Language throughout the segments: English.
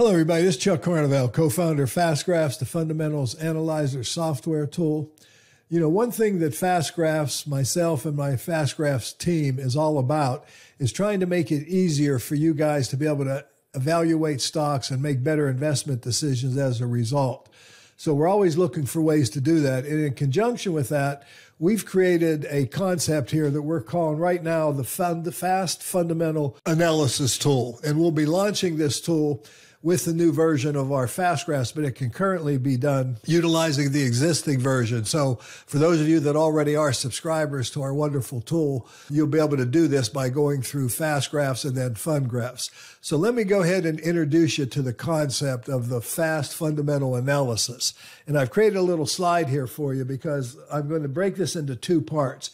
Hello, everybody. This is Chuck Carnival, co founder of FastGraphs, the fundamentals analyzer software tool. You know, one thing that FastGraphs, myself, and my FastGraphs team is all about is trying to make it easier for you guys to be able to evaluate stocks and make better investment decisions as a result. So we're always looking for ways to do that. And in conjunction with that, we've created a concept here that we're calling right now the, fund, the Fast Fundamental Analysis Tool. And we'll be launching this tool with the new version of our FastGraphs, but it can currently be done utilizing the existing version. So for those of you that already are subscribers to our wonderful tool, you'll be able to do this by going through FastGraphs and then FunGraphs. So let me go ahead and introduce you to the concept of the fast fundamental analysis. And I've created a little slide here for you because I'm going to break this into two parts.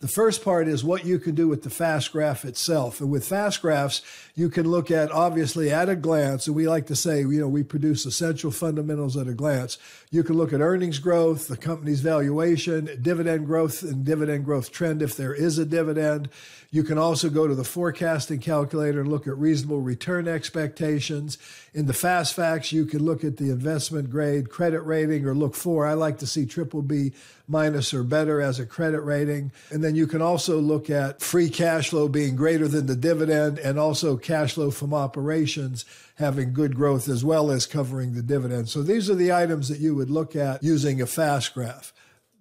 The first part is what you can do with the fast graph itself. And with fast graphs, you can look at obviously at a glance, and we like to say, you know, we produce essential fundamentals at a glance. You can look at earnings growth, the company's valuation, dividend growth, and dividend growth trend if there is a dividend. You can also go to the forecasting calculator and look at reasonable return expectations. In the fast facts, you can look at the investment grade credit rating or look for. I like to see triple B minus or better as a credit rating. And then you can also look at free cash flow being greater than the dividend and also cash flow from operations having good growth as well as covering the dividend. So these are the items that you would look at using a fast graph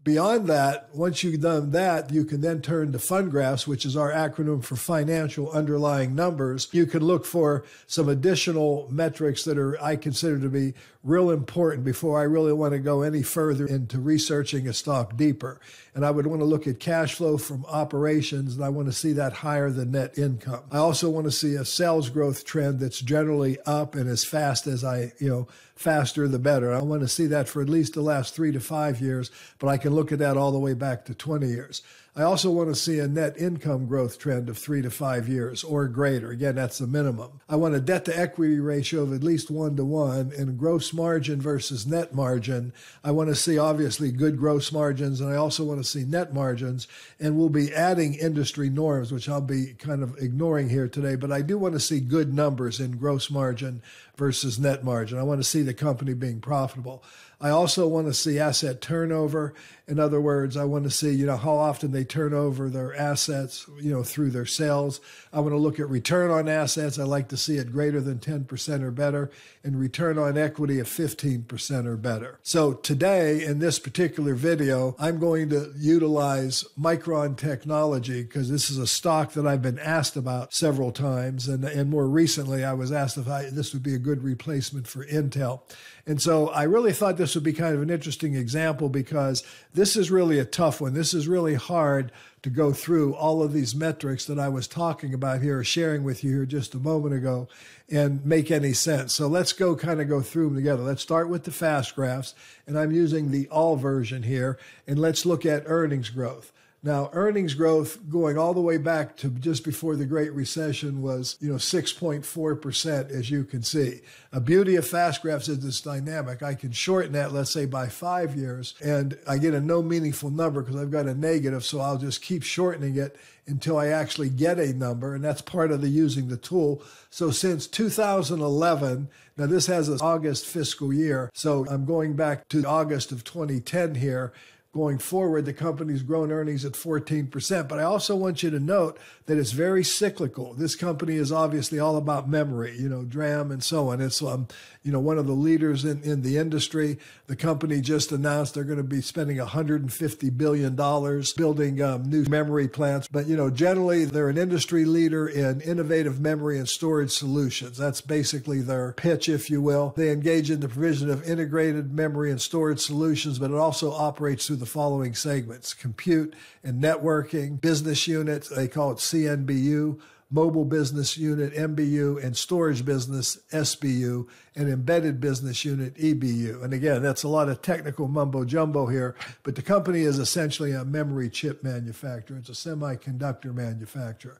beyond that, once you've done that, you can then turn to graphs, which is our acronym for financial underlying numbers. You can look for some additional metrics that are I consider to be real important before I really want to go any further into researching a stock deeper. And I would want to look at cash flow from operations, and I want to see that higher than net income. I also want to see a sales growth trend that's generally up and as fast as I, you know, faster the better. I want to see that for at least the last three to five years, but I can look at that all the way back to 20 years. I also want to see a net income growth trend of three to five years or greater. Again, that's the minimum. I want a debt to equity ratio of at least one to one and gross margin versus net margin. I want to see obviously good gross margins and I also want to see net margins. And we'll be adding industry norms, which I'll be kind of ignoring here today, but I do want to see good numbers in gross margin versus net margin. I want to see the company being profitable. I also want to see asset turnover. In other words, I want to see, you know, how often they turn over their assets, you know, through their sales. I want to look at return on assets. I like to see it greater than 10% or better and return on equity of 15% or better. So today in this particular video, I'm going to utilize Micron technology because this is a stock that I've been asked about several times. And, and more recently, I was asked if I, this would be a good replacement for Intel. And so I really thought this would be kind of an interesting example because this is really a tough one. This is really hard to go through all of these metrics that I was talking about here, sharing with you here just a moment ago, and make any sense. So let's go kind of go through them together. Let's start with the fast graphs, and I'm using the all version here, and let's look at earnings growth. Now, earnings growth going all the way back to just before the Great Recession was, you know, 6.4%, as you can see. A beauty of fast graphs is it's dynamic. I can shorten that, let's say, by five years, and I get a no meaningful number because I've got a negative, so I'll just keep shortening it until I actually get a number, and that's part of the using the tool. So since 2011, now this has an August fiscal year, so I'm going back to August of 2010 here, going forward, the company's grown earnings at 14%. But I also want you to note that it's very cyclical. This company is obviously all about memory, you know, DRAM and so on. It's, um, you know, one of the leaders in, in the industry. The company just announced they're going to be spending $150 billion building um, new memory plants. But, you know, generally they're an industry leader in innovative memory and storage solutions. That's basically their pitch, if you will. They engage in the provision of integrated memory and storage solutions, but it also operates through the the following segments compute and networking, business units, they call it CNBU, mobile business unit, MBU, and storage business, SBU, and embedded business unit, EBU. And again, that's a lot of technical mumbo jumbo here, but the company is essentially a memory chip manufacturer, it's a semiconductor manufacturer.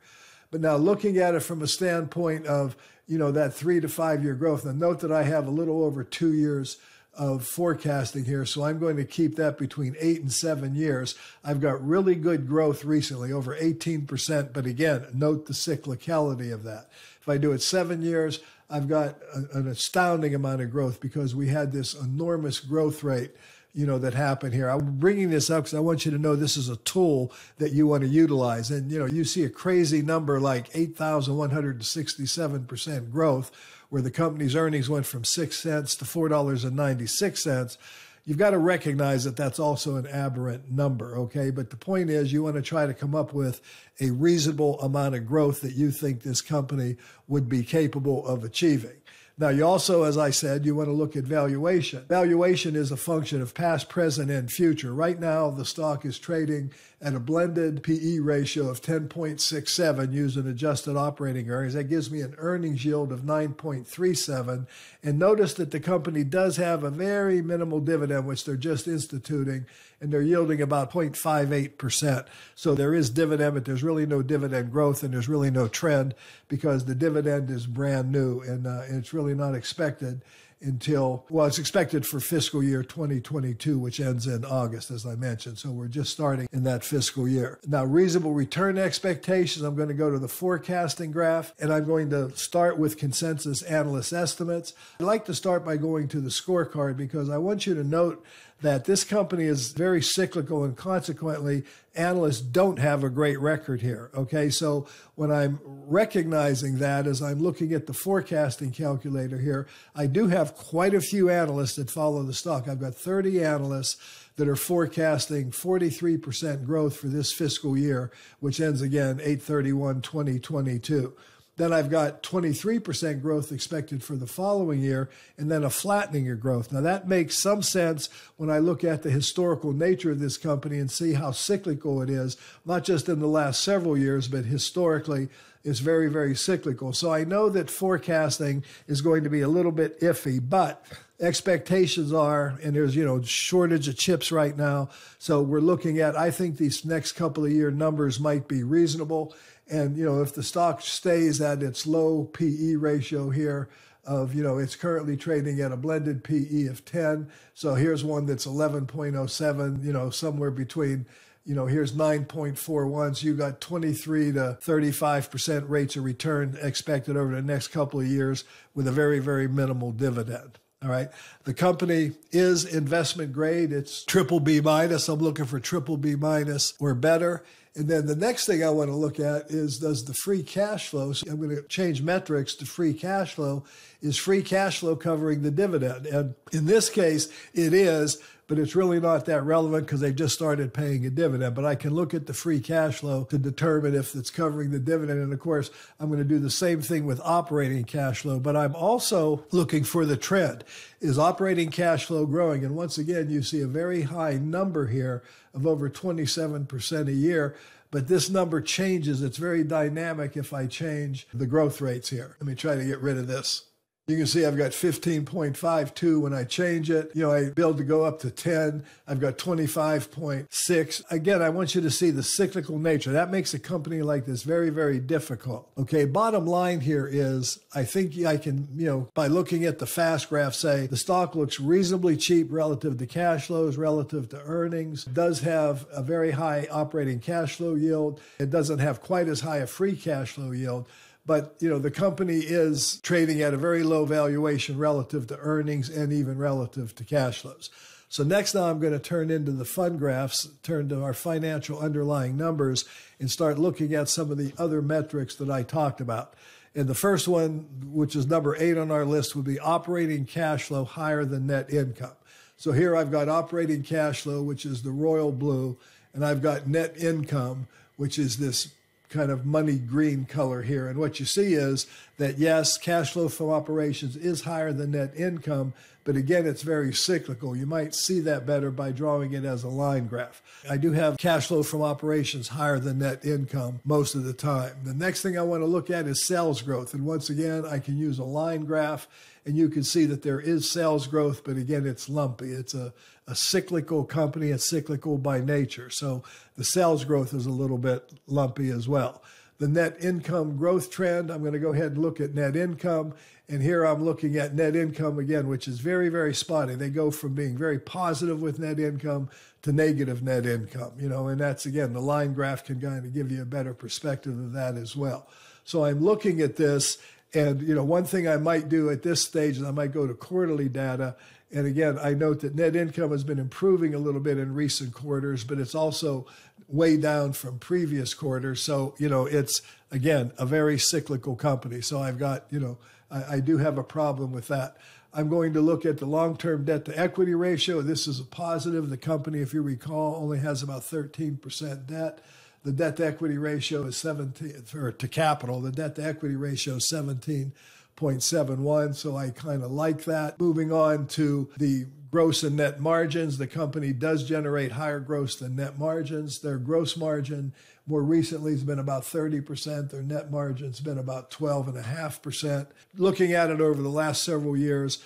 But now looking at it from a standpoint of, you know, that three to five year growth, and note that I have a little over two years of forecasting here, so I'm going to keep that between eight and seven years. I've got really good growth recently, over 18%, but again, note the cyclicality of that. If I do it seven years, I've got a, an astounding amount of growth because we had this enormous growth rate you know that happened here. I'm bringing this up because I want you to know this is a tool that you want to utilize. And you know, you see a crazy number like 8,167% growth where the company's earnings went from 6 cents to $4.96, you've got to recognize that that's also an aberrant number, okay? But the point is, you want to try to come up with a reasonable amount of growth that you think this company would be capable of achieving. Now, you also, as I said, you want to look at valuation. Valuation is a function of past, present, and future. Right now, the stock is trading at a blended PE ratio of 10.67 using adjusted operating earnings. That gives me an earnings yield of 9.37. And notice that the company does have a very minimal dividend, which they're just instituting, and they're yielding about 0.58%. So there is dividend, but there's really no dividend growth and there's really no trend because the dividend is brand new and uh, it's really really not expected until, well, it's expected for fiscal year 2022, which ends in August, as I mentioned. So we're just starting in that fiscal year. Now, reasonable return expectations. I'm going to go to the forecasting graph and I'm going to start with consensus analyst estimates. I'd like to start by going to the scorecard because I want you to note that this company is very cyclical and consequently analysts don't have a great record here. Okay, so when I'm recognizing that as I'm looking at the forecasting calculator here, I do have quite a few analysts that follow the stock. I've got 30 analysts that are forecasting 43% growth for this fiscal year, which ends again 831 2022. Then I've got 23% growth expected for the following year, and then a flattening of growth. Now, that makes some sense when I look at the historical nature of this company and see how cyclical it is, not just in the last several years, but historically, it's very, very cyclical. So I know that forecasting is going to be a little bit iffy, but expectations are and there's you know shortage of chips right now so we're looking at i think these next couple of year numbers might be reasonable and, you know, if the stock stays at its low PE ratio here of, you know, it's currently trading at a blended PE of 10. So here's one that's 11.07, you know, somewhere between, you know, here's 9.41. So you got 23 to 35% rates of return expected over the next couple of years with a very, very minimal dividend. All right. The company is investment grade. It's triple B minus. I'm looking for triple B minus or better. And then the next thing I want to look at is does the free cash flow, so I'm going to change metrics to free cash flow, is free cash flow covering the dividend? And in this case, it is but it's really not that relevant because they've just started paying a dividend. But I can look at the free cash flow to determine if it's covering the dividend. And of course, I'm going to do the same thing with operating cash flow, but I'm also looking for the trend. Is operating cash flow growing? And once again, you see a very high number here of over 27% a year but this number changes. It's very dynamic if I change the growth rates here. Let me try to get rid of this. You can see I've got 15.52 when I change it. You know, I build to go up to 10. I've got 25.6. Again, I want you to see the cyclical nature. That makes a company like this very, very difficult. Okay, bottom line here is I think I can, you know, by looking at the fast graph, say the stock looks reasonably cheap relative to cash flows, relative to earnings, it does have a very high operating cash flow yield. It doesn't have quite as high a free cash flow yield but you know the company is trading at a very low valuation relative to earnings and even relative to cash flows. So next now I'm going to turn into the fund graphs, turn to our financial underlying numbers and start looking at some of the other metrics that I talked about. And the first one, which is number eight on our list, would be operating cash flow higher than net income. So here I've got operating cash flow, which is the royal blue, and I've got net income, which is this kind of money green color here. And what you see is that yes, cash flow from operations is higher than net income, but again, it's very cyclical. You might see that better by drawing it as a line graph. I do have cash flow from operations higher than net income most of the time. The next thing I want to look at is sales growth. And once again, I can use a line graph and you can see that there is sales growth, but again, it's lumpy. It's a, a cyclical company, it's cyclical by nature. So the sales growth is a little bit lumpy as well the net income growth trend. I'm going to go ahead and look at net income. And here I'm looking at net income again, which is very, very spotty. They go from being very positive with net income to negative net income, you know, and that's again, the line graph can kind of give you a better perspective of that as well. So I'm looking at this and you know, one thing I might do at this stage is I might go to quarterly data. And again, I note that net income has been improving a little bit in recent quarters, but it's also way down from previous quarters. So you know, it's again a very cyclical company. So I've got you know, I, I do have a problem with that. I'm going to look at the long term debt to equity ratio. This is a positive. The company, if you recall, only has about 13% debt. The debt to equity ratio is 17, or to capital, the debt to equity ratio is 17.71. So I kind of like that. Moving on to the gross and net margins. The company does generate higher gross than net margins. Their gross margin more recently has been about 30%. Their net margin's been about 12.5%. Looking at it over the last several years,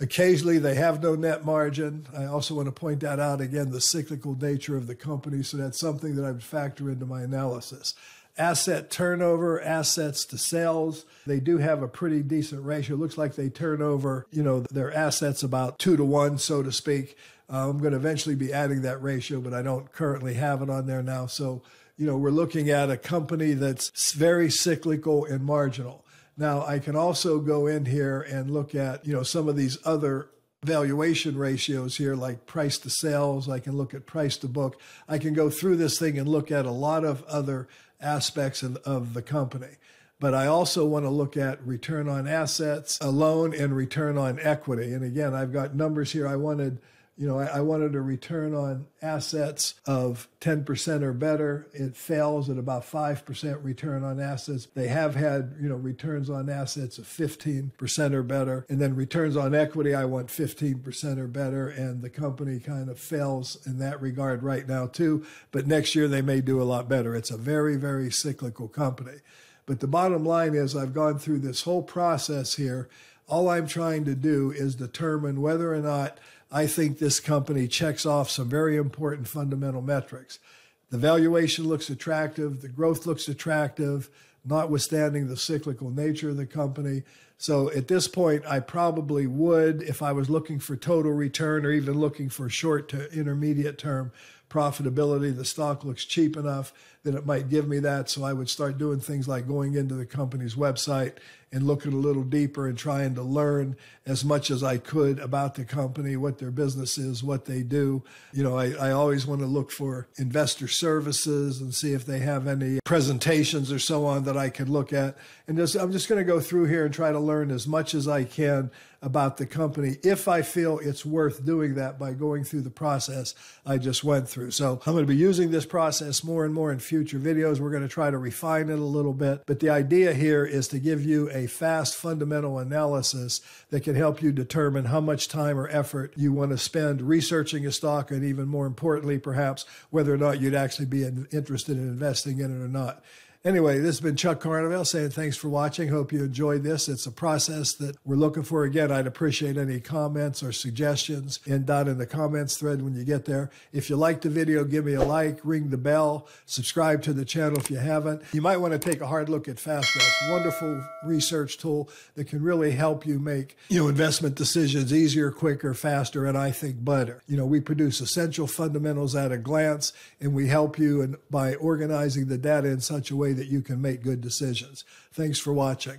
Occasionally, they have no net margin. I also want to point that out again the cyclical nature of the company. So that's something that I would factor into my analysis. Asset turnover, assets to sales. They do have a pretty decent ratio. It looks like they turn over, you know, their assets about two to one, so to speak. Uh, I'm going to eventually be adding that ratio, but I don't currently have it on there now. So, you know, we're looking at a company that's very cyclical and marginal. Now I can also go in here and look at, you know, some of these other valuation ratios here, like price to sales. I can look at price to book. I can go through this thing and look at a lot of other aspects of, of the company. But I also want to look at return on assets alone and return on equity. And again, I've got numbers here. I wanted you know, I, I, wanted a return on assets of 10% or better. It fails at about 5% return on assets. They have had, you know, returns on assets of 15% or better. And then returns on equity, I want 15% or better. And the company kind of fails in that regard right now, too. But next year, they may do a lot better. It's a very, very cyclical company. But the bottom line is, I've gone through this whole process here. All I'm trying to do is determine whether or not I think this company checks off some very important fundamental metrics. The valuation looks attractive, the growth looks attractive, notwithstanding the cyclical nature of the company. So at this point, I probably would, if I was looking for total return or even looking for short to intermediate term profitability, the stock looks cheap enough then it might give me that. So I would start doing things like going into the company's website and looking a little deeper and trying to learn as much as I could about the company, what their business is, what they do. You know, I, I always want to look for investor services and see if they have any presentations or so on that I could look at. And just, I'm just going to go through here and try to learn as much as I can about the company if I feel it's worth doing that by going through the process I just went through. So I'm going to be using this process more and more in future videos. We're going to try to refine it a little bit. But the idea here is to give you a fast fundamental analysis that can help you determine how much time or effort you want to spend researching a stock, and even more importantly, perhaps whether or not you'd actually be interested in investing in it or not. Anyway, this has been Chuck Carnival saying thanks for watching. Hope you enjoyed this. It's a process that we're looking for. Again, I'd appreciate any comments or suggestions in down in the comments thread when you get there. If you like the video, give me a like, ring the bell, subscribe to the channel if you haven't. You might want to take a hard look at FASTBack. Wonderful research tool that can really help you make you know investment decisions easier, quicker, faster, and I think better. You know, we produce essential fundamentals at a glance, and we help you and by organizing the data in such a way way that you can make good decisions. Thanks for watching.